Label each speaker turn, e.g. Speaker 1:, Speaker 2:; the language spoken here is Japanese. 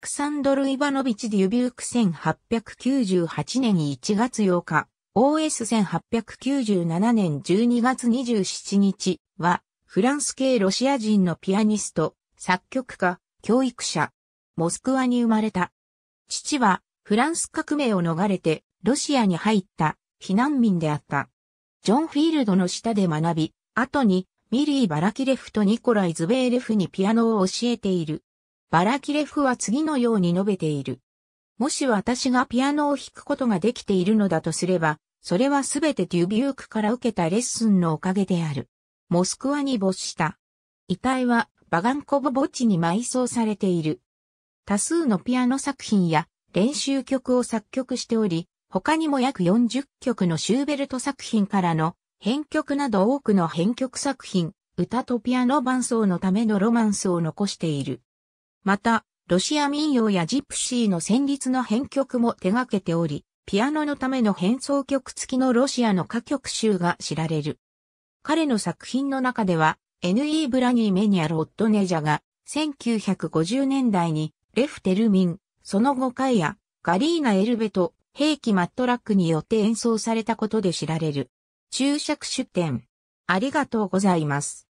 Speaker 1: クサンドル・イバノビチ・デュビューク1898年1月8日、OS1897 年12月27日は、フランス系ロシア人のピアニスト、作曲家、教育者、モスクワに生まれた。父は、フランス革命を逃れて、ロシアに入った、避難民であった。ジョン・フィールドの下で学び、後に、ミリー・バラキレフとニコライ・ズベーレフにピアノを教えている。バラキレフは次のように述べている。もし私がピアノを弾くことができているのだとすれば、それはすべてデュビュークから受けたレッスンのおかげである。モスクワに没した。遺体はバガンコボ墓地に埋葬されている。多数のピアノ作品や練習曲を作曲しており、他にも約40曲のシューベルト作品からの編曲など多くの編曲作品、歌とピアノ伴奏のためのロマンスを残している。また、ロシア民謡やジプシーの旋律の編曲も手掛けており、ピアノのための変奏曲付きのロシアの歌曲集が知られる。彼の作品の中では、N.E. ブラニー・メニア・ロ・オッドネジャが、1950年代に、レフ・テルミン、その後イや、ガリーナ・エルベと、兵器マットラックによって演奏されたことで知られる。注釈出典。ありがとうございます。